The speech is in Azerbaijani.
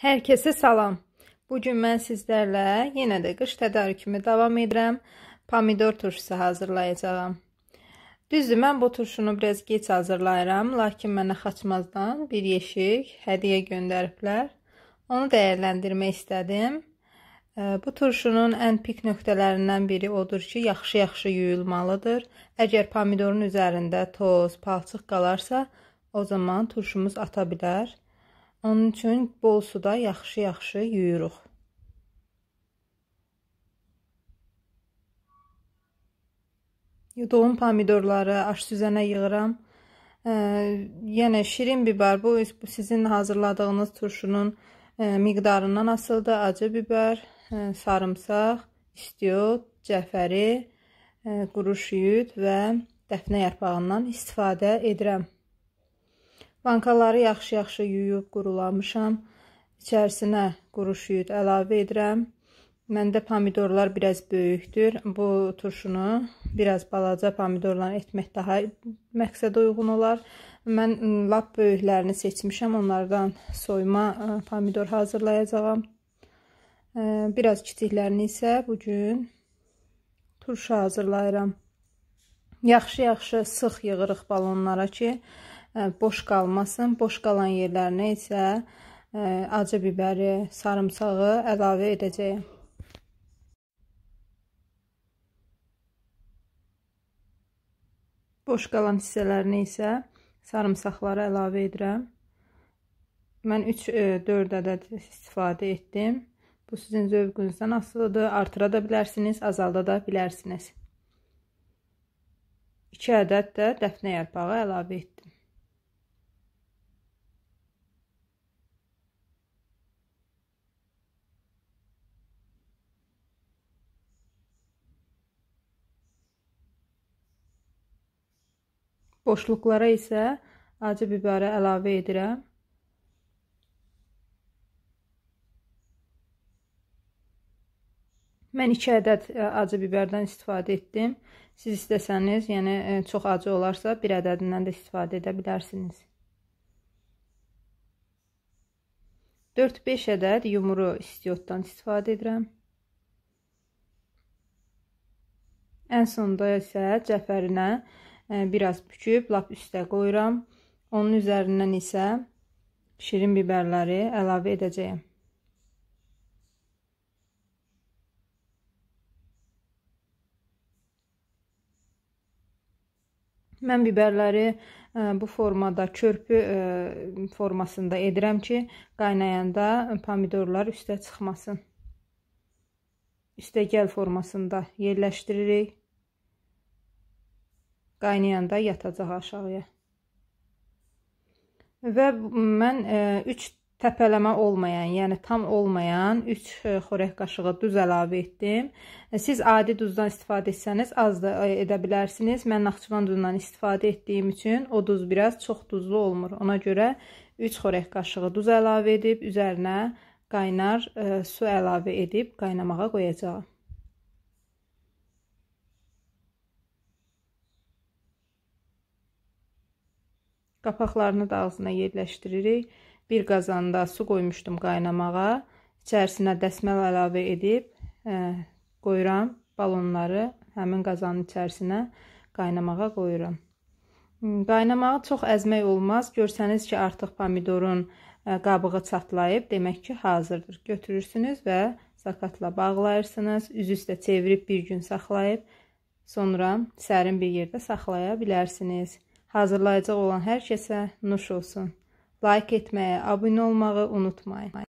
Hər kəsə salam. Bu gün mən sizlərlə yenə də qış tədarükümü davam edirəm. Pomidor turşusu hazırlayacağam. Düzdür, mən bu turşunu biraz gec hazırlayıram, lakin mənə xaçmazdan bir yeşik hədiyyə göndəriblər. Onu dəyərləndirmək istədim. Bu turşunun ən pik nöqtələrindən biri odur ki, yaxşı-yaxşı yuyulmalıdır. Əgər pomidorun üzərində toz, palçıq qalarsa, o zaman turşumuz ata bilər. Onun üçün bol suda yaxşı-yaxşı yuyuruq. Doğum pomidorları aş süzənə yığıram. E, yenə şirin biber bu sizin hazırladığınız turşunun e, miqdarından asıldı. Acı biber, e, sarımsaq, istiot, cəfəri, e, quru şüyüd və dəfnə yarpağından istifadə edirəm. Bankaları yaxşı-yaxşı yuyub qurulamışam. İçərisinə quru şüyüd əlavə edirəm. Məndə pomidorlar biraz böyükdür. Bu turşunu biraz balaca pomidorla etmək daha məqsədə uyğun olar. Mən lap böyüklərini seçmişəm. Onlardan soyma pomidor hazırlayacağam. Biraz kiçiklərini isə bu gün turşu hazırlayıram. Yaxşı-yaxşı sıx yığırıq balonlara ki, boş qalmasın. Boş qalan yerlərinə isə acı biberi, sarımsağı əlavə edəcəyəm. Boş qalan hissələrini isə sarımsaqları əlavə edirəm. Mən 3-4 ədəd istifadə etdim. Bu sizin zövqünüzdən asılıdır. Artıra da bilərsiniz, azalda da bilərsiniz. 2 ədəd də dəfnə yarpağı əlavə etdim. Boşluqlara isə acı bibarı əlavə edirəm. Mən 2 ədəd e, acı biberdən istifadə etdim. Siz istəsəniz, yəni e, çox acı olarsa, bir ədədindən də istifadə edə bilərsiniz. 4-5 ədəd yumru istiotdan istifadə edirəm. Ən sonda isə cəfərinə biraz büküb lap üstə qoyuram. Onun üzərindən isə şirin biberləri əlavə edəcəyəm. Mən biberləri bu formada körpü formasında edirəm ki, qaynayanda pomidorlar üstə çıxmasın. Üstəgəl formasında yerləşdiririk qaynayanda yatacaq aşağıya. Və mən 3 təpələmə olmayan, yəni tam olmayan 3 xörək qaşığı duz əlavə etdim. Siz adi duzdan istifadə etsəniz, az da edə bilərsiniz. Mən Naxçıvan duzundan istifadə etdiyim üçün o duz biraz çox duzlu olmur. Ona görə 3 xörək qaşığı duz əlavə edib üzərinə qaynar ə, su əlavə edib qaynamağa qoyacağam. Qapaqlarını da ağzına yerləşdiririk. Bir qazanda su qoymuşdum qaynamağa. İçərisinə dəsmal əlavə edib ə, e, qoyuram balonları həmin qazanın içərisinə qaynamağa qoyuram. Hmm, Qaynamağı çox əzmək olmaz. Görsəniz ki, artıq pomidorun e, qabığı çatlayıb, demək ki, hazırdır. Götürürsünüz və zakatla bağlayırsınız. Üzü üstə çevirib bir gün saxlayıb, sonra sərin bir yerdə saxlaya bilərsiniz. Hazırlayacaq olan hər kəsə nuş olsun. Like etməyi, abunə olmağı unutmayın.